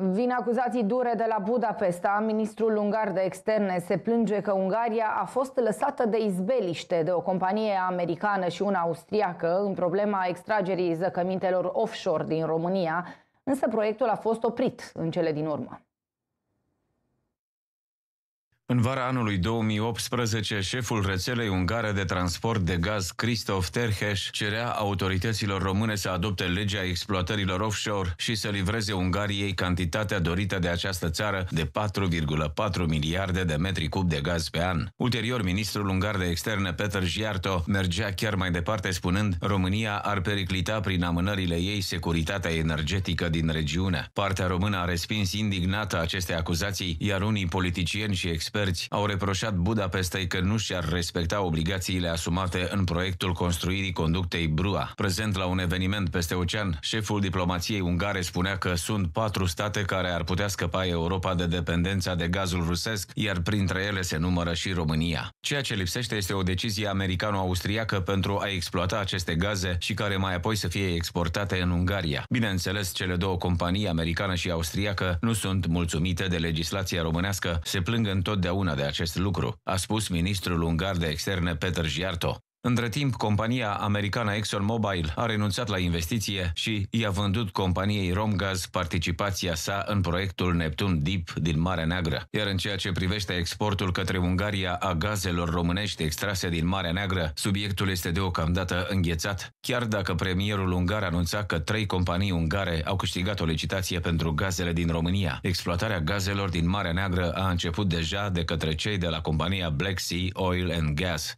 Vin acuzații dure de la Budapesta. Ministrul ungar de externe se plânge că Ungaria a fost lăsată de izbeliște de o companie americană și una austriacă în problema extragerii zăcămintelor offshore din România, însă proiectul a fost oprit în cele din urmă. În vara anului 2018, șeful rețelei ungare de transport de gaz, Christoph Terheș, cerea autorităților române să adopte legea exploatărilor offshore și să livreze Ungariei cantitatea dorită de această țară de 4,4 miliarde de metri cub de gaz pe an. Ulterior, ministrul ungar de externe, Peter Giarto, mergea chiar mai departe spunând România ar periclita prin amânările ei securitatea energetică din regiune. Partea română a respins indignată aceste acuzații, iar unii politicieni și experți experți au reproșat Budapestei că nu și-ar respecta obligațiile asumate în proiectul construirii conductei Brua. Prezent la un eveniment peste ocean, șeful diplomației ungare spunea că sunt patru state care ar putea scăpa Europa de dependența de gazul rusesc, iar printre ele se numără și România. Ceea ce lipsește este o decizie americano-austriacă pentru a exploata aceste gaze și care mai apoi să fie exportate în Ungaria. Bineînțeles, cele două companii, americană și austriacă, nu sunt mulțumite de legislația românească, se plâng întotdeauna întotdeauna de acest lucru, a spus ministrul ungar de externe Peter Giarto. Între timp, compania americană ExxonMobil a renunțat la investiție și i-a vândut companiei Romgaz participația sa în proiectul Neptun Deep din Marea Neagră. Iar în ceea ce privește exportul către Ungaria a gazelor românești extrase din Marea Neagră, subiectul este deocamdată înghețat, chiar dacă premierul ungar anunța că trei companii ungare au câștigat o licitație pentru gazele din România. Exploatarea gazelor din Marea Neagră a început deja de către cei de la compania Black Sea Oil and Gas.